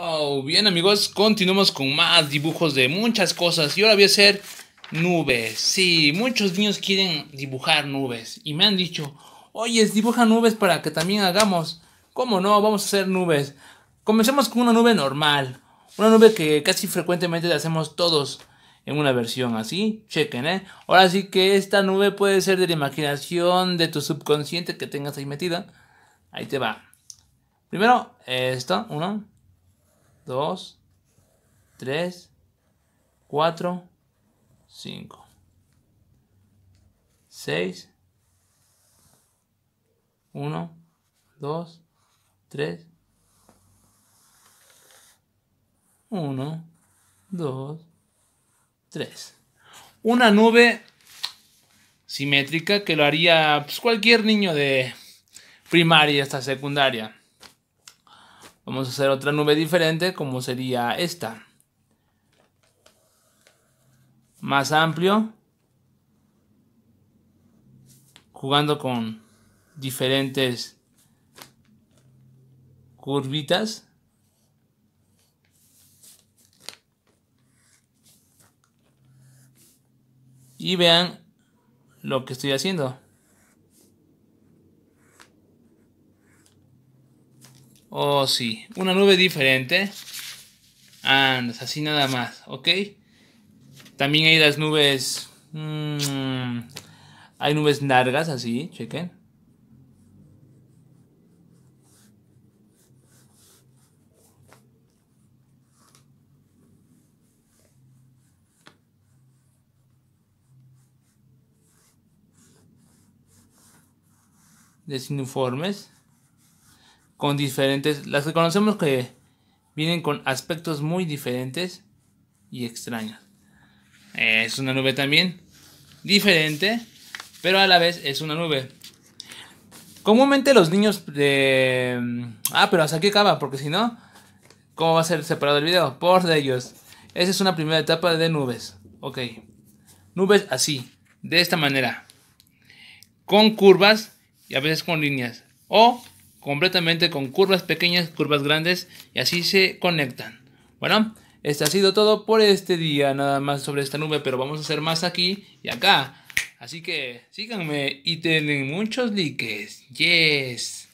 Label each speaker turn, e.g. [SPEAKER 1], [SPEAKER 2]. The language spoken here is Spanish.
[SPEAKER 1] Oh, bien amigos, continuamos con más dibujos de muchas cosas y ahora voy a hacer nubes. Sí, muchos niños quieren dibujar nubes y me han dicho, oye, dibuja nubes para que también hagamos. ¿Cómo no? Vamos a hacer nubes. Comencemos con una nube normal, una nube que casi frecuentemente hacemos todos en una versión así. Chequen, ¿eh? Ahora sí que esta nube puede ser de la imaginación de tu subconsciente que tengas ahí metida. Ahí te va. Primero, esto, uno. 2, 3, 4, 5, 6, 1, 2, 3, 1, 2, 3. Una nube simétrica que lo haría pues, cualquier niño de primaria hasta secundaria. Vamos a hacer otra nube diferente como sería esta. Más amplio. Jugando con diferentes curvitas. Y vean lo que estoy haciendo. Oh, sí. Una nube diferente. Andas, así nada más, ¿ok? También hay las nubes... Mm, hay nubes largas, así, chequen. Desuniformes con diferentes, las que conocemos que vienen con aspectos muy diferentes y extraños. Eh, es una nube también diferente, pero a la vez es una nube. Comúnmente los niños de... Mm, ah, pero hasta aquí acaba, porque si no, ¿cómo va a ser separado el video? Por de ellos. Esa es una primera etapa de nubes. Ok. Nubes así, de esta manera. Con curvas y a veces con líneas. O completamente con curvas pequeñas, curvas grandes y así se conectan. Bueno, este ha sido todo por este día, nada más sobre esta nube, pero vamos a hacer más aquí y acá. Así que síganme y tienen muchos likes. Yes.